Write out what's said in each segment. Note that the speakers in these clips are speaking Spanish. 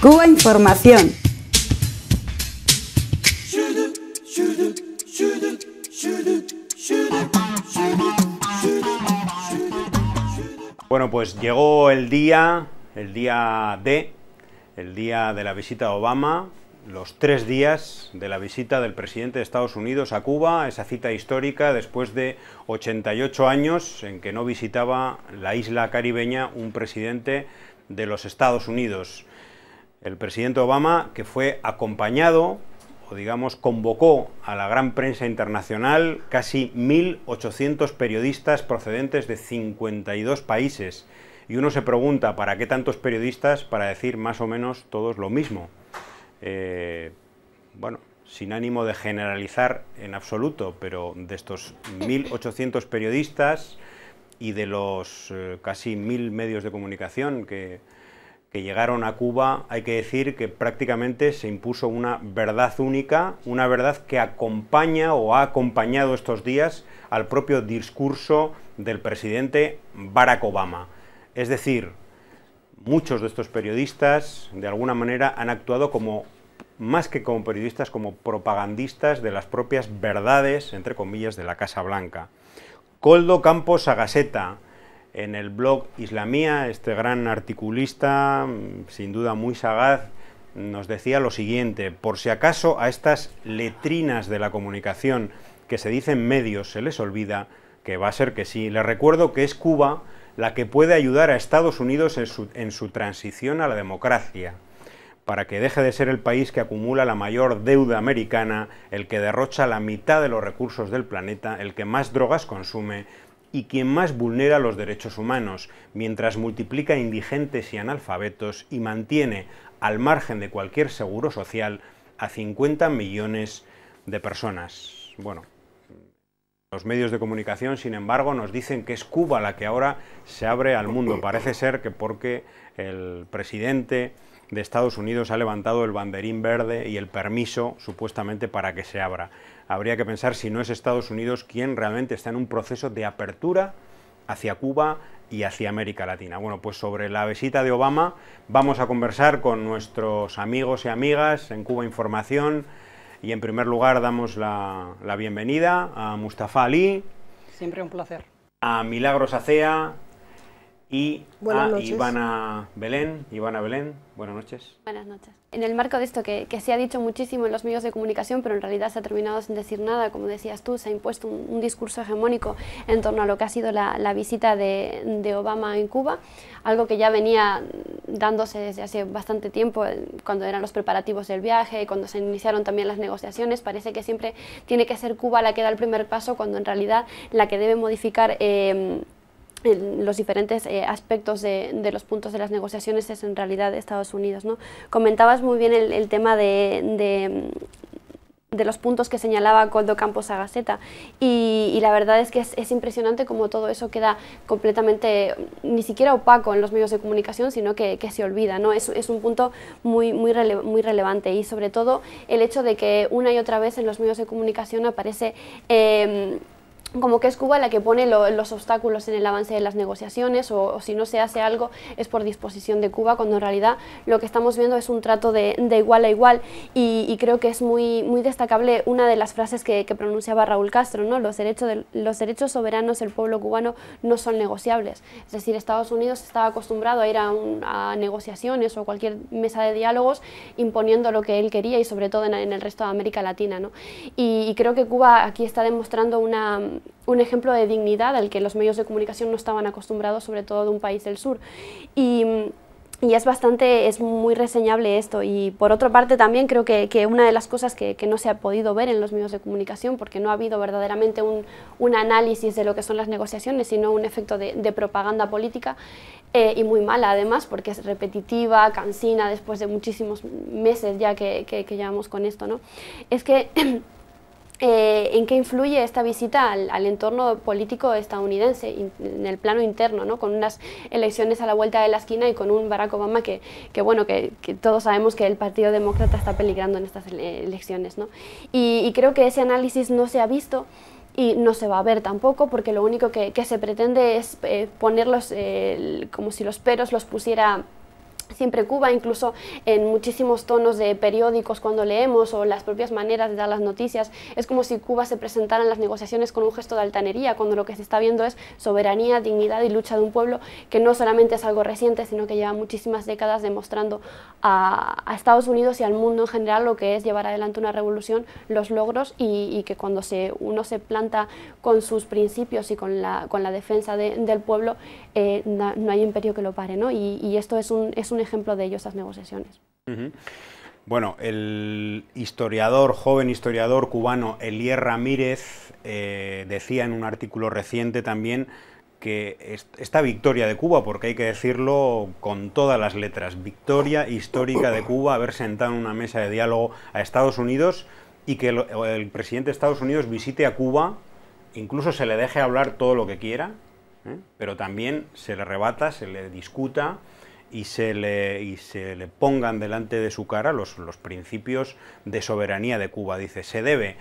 Cuba Información. Bueno, pues llegó el día, el día D, el día de la visita de Obama, los tres días de la visita del presidente de Estados Unidos a Cuba, esa cita histórica después de 88 años en que no visitaba la isla caribeña un presidente de los Estados Unidos el presidente Obama, que fue acompañado, o digamos, convocó a la gran prensa internacional casi 1.800 periodistas procedentes de 52 países. Y uno se pregunta, ¿para qué tantos periodistas para decir más o menos todos lo mismo? Eh, bueno, sin ánimo de generalizar en absoluto, pero de estos 1.800 periodistas y de los eh, casi 1.000 medios de comunicación que, que llegaron a Cuba, hay que decir que prácticamente se impuso una verdad única, una verdad que acompaña o ha acompañado estos días al propio discurso del presidente Barack Obama. Es decir, muchos de estos periodistas de alguna manera han actuado como más que como periodistas, como propagandistas de las propias verdades, entre comillas, de la Casa Blanca. Coldo Campos Agaseta, en el blog Islamía, este gran articulista, mm, sin duda muy sagaz, nos decía lo siguiente, por si acaso a estas letrinas de la comunicación que se dicen medios se les olvida, que va a ser que sí, les recuerdo que es Cuba la que puede ayudar a Estados Unidos en su, en su transición a la democracia para que deje de ser el país que acumula la mayor deuda americana, el que derrocha la mitad de los recursos del planeta, el que más drogas consume, y quien más vulnera los derechos humanos, mientras multiplica indigentes y analfabetos y mantiene, al margen de cualquier seguro social, a 50 millones de personas. Bueno, los medios de comunicación, sin embargo, nos dicen que es Cuba la que ahora se abre al mundo. Parece ser que porque el presidente de Estados Unidos ha levantado el banderín verde y el permiso supuestamente para que se abra. Habría que pensar si no es Estados Unidos quien realmente está en un proceso de apertura hacia Cuba y hacia América Latina. Bueno, pues sobre la visita de Obama vamos a conversar con nuestros amigos y amigas en Cuba Información y en primer lugar damos la, bienvenida a Mustafa Ali. Siempre un placer. A Milagros Acea y a ah, Ivana Belén. Ivana Belén, buenas noches. Buenas noches. En el marco de esto que, se ha dicho muchísimo en los medios de comunicación, pero en realidad se ha terminado sin decir nada, como decías tú, se ha impuesto un, discurso hegemónico en torno a lo que ha sido la, visita de, Obama en Cuba, algo que ya venía dándose desde hace bastante tiempo, eh, cuando eran los preparativos del viaje, cuando se iniciaron también las negociaciones, parece que siempre tiene que ser Cuba la que da el primer paso, cuando en realidad la que debe modificar... Eh, los diferentes eh, aspectos de, los puntos de las negociaciones es en realidad Estados Unidos. ¿no? Comentabas muy bien el, tema de, de los puntos que señalaba Coldo Campos a Gaceta. Y, la verdad es que es, impresionante como todo eso queda completamente, ni siquiera opaco en los medios de comunicación, sino que, se olvida. ¿no? Es, un punto muy, muy, relevante y sobre todo el hecho de que una y otra vez en los medios de comunicación aparece... Em, como que es Cuba la que pone los obstáculos en el avance de las negociaciones o, si no se hace algo es por disposición de Cuba, cuando en realidad lo que estamos viendo es un trato de, igual a igual y, creo que es muy, muy destacable una de las frases que, pronunciaba Raúl Castro, ¿no? los, derechos los derechos soberanos del pueblo cubano no son negociables, es decir, Estados Unidos estaba acostumbrado a ir a, negociaciones o cualquier mesa de diálogos imponiendo lo que él quería y sobre todo en, el resto de América Latina. y creo que Cuba aquí está demostrando una un ejemplo de dignidad al que los medios de comunicación no estaban acostumbrados, sobre todo de un país del sur. Y, y es bastante, es muy reseñable esto. Y por otra parte también creo que, que una de las cosas que, que, no se ha podido ver en los medios de comunicación, porque no ha habido verdaderamente un, un análisis de lo que son las negociaciones, sino un efecto de, propaganda política, eh, y muy mala además, porque es repetitiva, cansina, después de muchísimos meses ya que, que llevamos con esto, ¿no? Es que... Eh, en qué influye esta visita al, entorno político estadounidense en el plano interno, ¿no? con unas elecciones a la vuelta de la esquina y con un Barack Obama que, bueno, que, todos sabemos que el Partido Demócrata está peligrando en estas elecciones. Y, creo que ese análisis no se ha visto y no se va a ver tampoco porque lo único que, se pretende es eh, ponerlos eh, como si los peros los pusiera siempre Cuba, incluso en muchísimos tonos de periódicos cuando leemos o las propias maneras de dar las noticias, es como si Cuba se presentara en las negociaciones con un gesto de altanería, cuando lo que se está viendo es soberanía, dignidad y lucha de un pueblo que no solamente es algo reciente, sino que lleva muchísimas décadas demostrando a, Estados Unidos y al mundo en general lo que es llevar adelante una revolución, los logros y, que cuando se, uno se planta con sus principios y con la, con la defensa del pueblo, eh, no, hay imperio que lo pare. ¿no? Y, esto es un ejemplo de ello estas negociaciones. Bueno, el historiador, joven historiador cubano Elier Ramírez eh, decía en un artículo reciente también que esta victoria de Cuba, porque hay que decirlo con todas las letras, victoria histórica de Cuba, haber sentado en una mesa de diálogo a Estados Unidos y que el, presidente de Estados Unidos visite a Cuba, incluso se le deje hablar todo lo que quiera, ¿eh? pero también se le arrebata se le discuta, y se le, y le pongan delante de su cara los, principios de soberanía de Cuba. Dice, se debe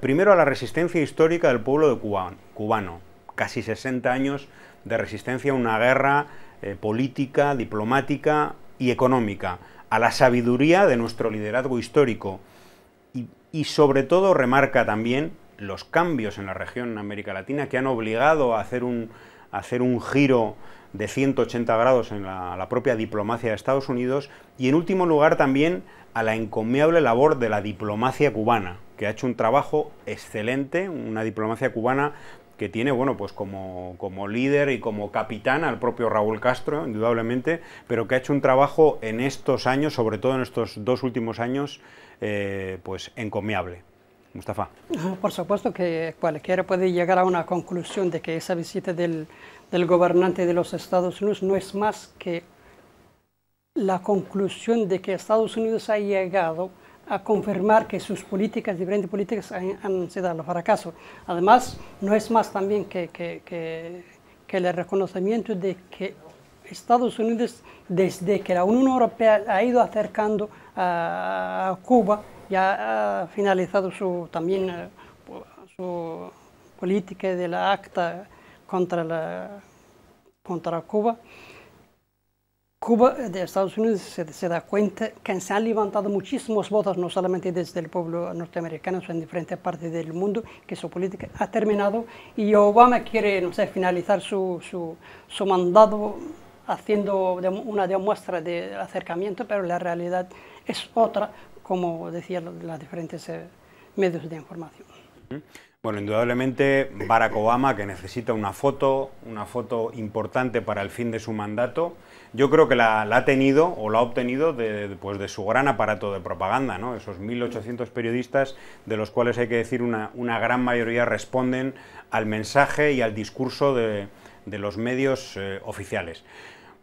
primero a la resistencia histórica del pueblo cubano, casi 60 años de resistencia a una guerra eh, política, diplomática y económica, a la sabiduría de nuestro liderazgo histórico y, sobre todo remarca también los cambios en la región en América Latina que han obligado a hacer un, a hacer un giro de 180 grados en la, propia diplomacia de Estados Unidos y en último lugar también a la encomiable labor de la diplomacia cubana, que ha hecho un trabajo excelente, una diplomacia cubana que tiene, bueno, pues como, como, líder y como capitán al propio Raúl Castro, indudablemente, pero que ha hecho un trabajo en estos años, sobre todo en estos dos últimos años, eh, pues encomiable. Mustafa. Por supuesto que cualquiera puede llegar a una conclusión de que esa visita del, gobernante de los Estados Unidos no es más que la conclusión de que Estados Unidos ha llegado a confirmar que sus políticas, diferentes políticas, han, sido al fracaso. Además, no es más también que, que, que el reconocimiento de que Estados Unidos, desde que la Unión Europea ha ido acercando a Cuba, ya ha finalizado su, también eh, su política de la acta contra, la, contra Cuba, Cuba eh, de Estados Unidos se, da cuenta que se han levantado muchísimos votos, no solamente desde el pueblo norteamericano, sino en diferentes partes del mundo, que su política ha terminado y Obama quiere, no sé, finalizar su, su, su mandato haciendo una demuestra de acercamiento, pero la realidad es otra, como decían los diferentes eh, medios de información. Bueno, indudablemente Barack Obama, que necesita una foto, una foto importante para el fin de su mandato, yo creo que la, ha tenido o la ha obtenido de, pues, de su gran aparato de propaganda, esos 1.800 periodistas de los cuales hay que decir una gran mayoría responden al mensaje y al discurso de, de los medios eh, oficiales.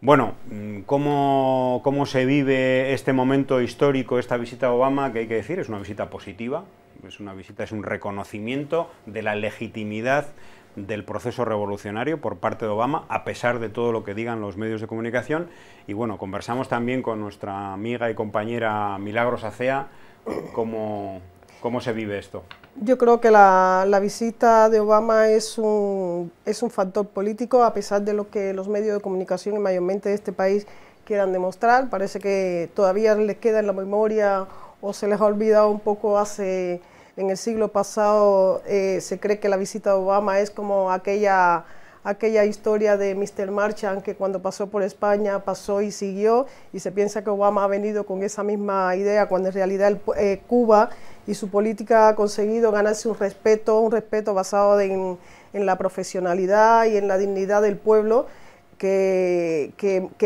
Bueno, mm, ¿cómo, ¿cómo, se vive este momento histórico, esta visita a Obama? Que hay que decir, es una visita positiva, es una visita, es un reconocimiento de la legitimidad del proceso revolucionario por parte de Obama, a pesar de todo lo que digan los medios de comunicación. Y bueno, conversamos también con nuestra amiga y compañera Milagros Acea, como ¿Cómo se vive esto? Yo creo que la, visita de Obama es un, es un factor político, a pesar de lo que los medios de comunicación y mayormente de este país quieran demostrar. Parece que todavía les queda en la memoria o se les ha olvidado un poco hace, en el siglo pasado, eh, se cree que la visita de Obama es como aquella aquella historia de Mr. Marchand que cuando pasó por España pasó y siguió y se piensa que Obama ha venido con esa misma idea cuando en realidad eh, Cuba y su política ha conseguido ganarse un respeto, un respeto basado en, la profesionalidad y en la dignidad del pueblo. Que,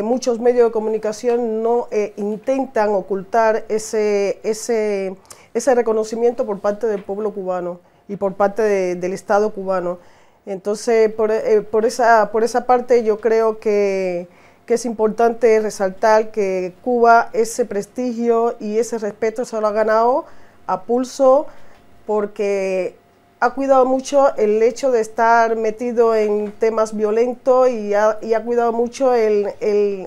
muchos medios de comunicación no eh, intentan ocultar ese, reconocimiento por parte del pueblo cubano y por parte del Estado cubano. Entonces, eh, por, esa, por esa parte yo creo que, es importante resaltar que Cuba ese prestigio y ese respeto se lo ha ganado a pulso porque ha cuidado mucho el hecho de estar metido en temas violentos y ha, y cuidado mucho el,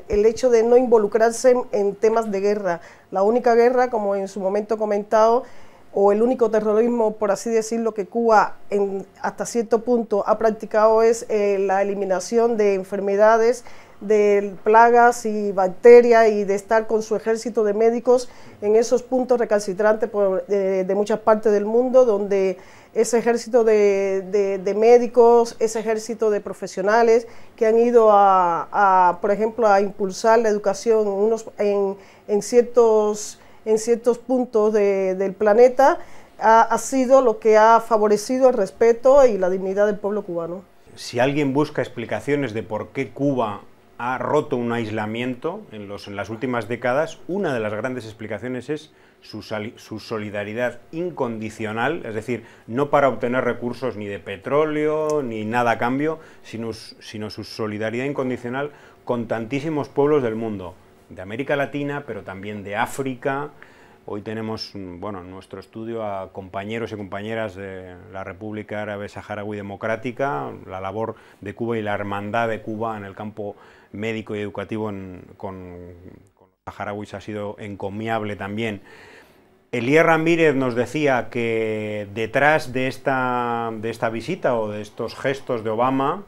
hecho de no involucrarse en, en temas de guerra. La única guerra, como en su momento comentado, o el único terrorismo, por así decirlo, que Cuba hasta cierto punto ha practicado es eh, la eliminación de enfermedades, de plagas y bacterias y de estar con su ejército de médicos en esos puntos recalcitrantes de, muchas partes del mundo, donde ese ejército de, médicos, ese ejército de profesionales que han ido a, por ejemplo, a impulsar la educación unos, en, en ciertos en ciertos puntos del planeta ha, sido lo que ha favorecido el respeto y la dignidad del pueblo cubano. Si alguien busca explicaciones de por qué Cuba ha roto un aislamiento en, las últimas décadas, una de las grandes explicaciones es su, solidaridad incondicional, es decir, no para obtener recursos ni de petróleo ni nada a cambio, sino su solidaridad incondicional con tantísimos pueblos del mundo de América Latina, pero también de África. Hoy tenemos, mm, bueno, en nuestro estudio a compañeros y compañeras de la República Árabe Saharaui Democrática, la labor de Cuba y la hermandad de Cuba en el campo médico y educativo con, los saharauis ha sido encomiable también. Elías Ramírez nos decía que detrás esta, de esta visita o de estos gestos de Obama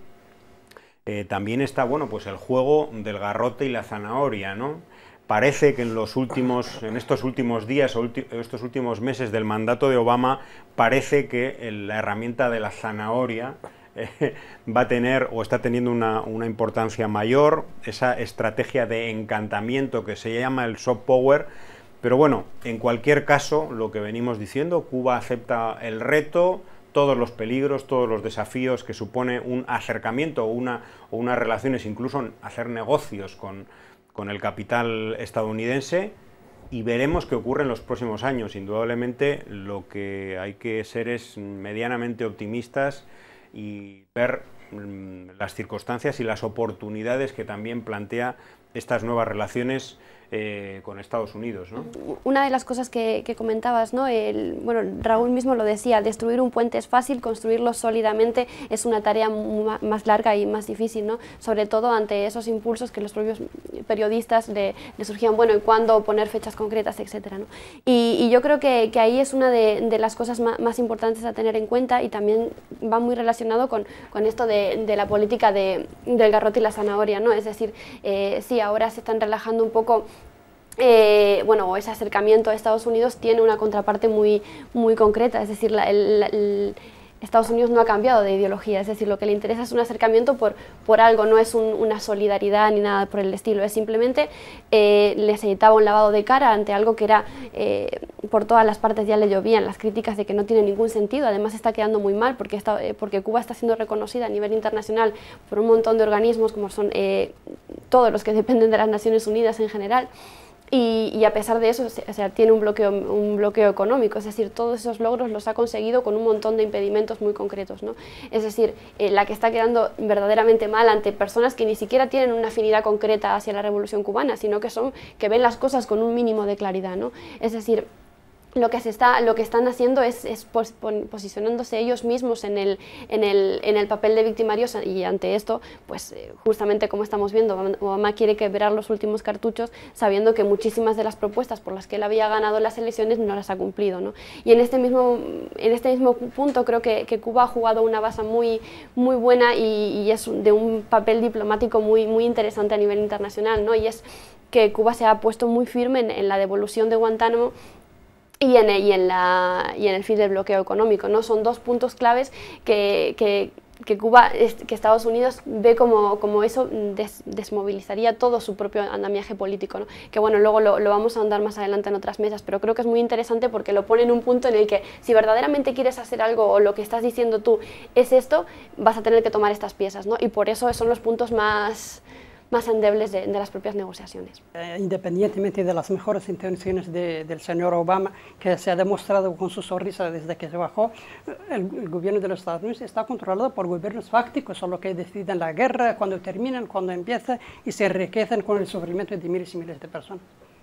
eh, también está, bueno, pues el juego del garrote y la zanahoria, ¿no? Parece que en, los últimos, en estos últimos días o estos últimos meses del mandato de Obama, parece que la herramienta de la zanahoria eh, va a tener o está teniendo una, una, importancia mayor, esa estrategia de encantamiento que se llama el soft power. Pero bueno, en cualquier caso, lo que venimos diciendo, Cuba acepta el reto, todos los peligros, todos los desafíos que supone un acercamiento o, una, unas relaciones, incluso hacer negocios con, con el capital estadounidense y veremos qué ocurre en los próximos años. Indudablemente lo que hay que ser es medianamente optimistas y ver mm, las circunstancias y las oportunidades que también plantea estas nuevas relaciones eh, con Estados Unidos. ¿no? Una de las cosas que, comentabas, ¿no? El, bueno, Raúl mismo lo decía, destruir un puente es fácil, construirlo sólidamente es una tarea más larga y más difícil, ¿no? sobre todo ante esos impulsos que los propios periodistas le, surgían, bueno, y cuándo poner fechas concretas, etcétera? Y, yo creo que, ahí es una de, las cosas más, importantes a tener en cuenta y también va muy relacionado con, esto de, la política del garrote y la zanahoria, ¿no? es decir, eh, sí, ahora se están relajando un poco eh, bueno, ese acercamiento a Estados Unidos tiene una contraparte muy, muy concreta, es decir, el, Estados Unidos no ha cambiado de ideología, es decir, lo que le interesa es un acercamiento por, por algo, no es una solidaridad ni nada por el estilo, es simplemente eh, les necesitaba un lavado de cara ante algo que era, eh, por todas las partes ya le llovían las críticas de que no tiene ningún sentido, además está quedando muy mal porque, porque Cuba está siendo reconocida a nivel internacional por un montón de organismos como son todos los que dependen de las Naciones Unidas en general. Y, a pesar de eso, o sea, tiene un bloqueo, un bloqueo económico, es decir, todos esos logros los ha conseguido con un montón de impedimentos muy concretos, ¿no? Es decir, eh, la que está quedando verdaderamente mal ante personas que ni siquiera tienen una afinidad concreta hacia la revolución cubana, sino que son, que ven las cosas con un mínimo de claridad, ¿no? Es decir, lo que, se está, lo que están haciendo es, posicionándose ellos mismos en el, en, el, en el, papel de victimarios y ante esto, pues eh, justamente como estamos viendo, Obama quiere quebrar los últimos cartuchos sabiendo que muchísimas de las propuestas por las que él había ganado las elecciones no las ha cumplido. ¿no? Y en este, mismo, en este mismo punto creo que, Cuba ha jugado una base muy, muy buena y, es de un papel diplomático muy, muy interesante a nivel internacional. ¿no? Y es que Cuba se ha puesto muy firme en la devolución de Guantánamo y en, en, la, y en el fin del bloqueo económico. ¿no? Son dos puntos claves que, que, Cuba, que Estados Unidos ve como, como eso desmovilizaría todo su propio andamiaje político. ¿no? Que bueno, luego lo, vamos a andar más adelante en otras mesas, pero creo que es muy interesante porque lo pone en un punto en el que si verdaderamente quieres hacer algo o lo que estás diciendo tú es esto, vas a tener que tomar estas piezas. ¿no? Y por eso son los puntos más más endebles de, las propias negociaciones. Eh, independientemente de las mejores intenciones del señor Obama, que se ha demostrado con su sonrisa desde que se bajó, eh, el, gobierno de los Estados Unidos está controlado por gobiernos fácticos, son los que deciden la guerra, cuando termina, cuando empieza, y se enriquecen con el sufrimiento de miles y miles de personas.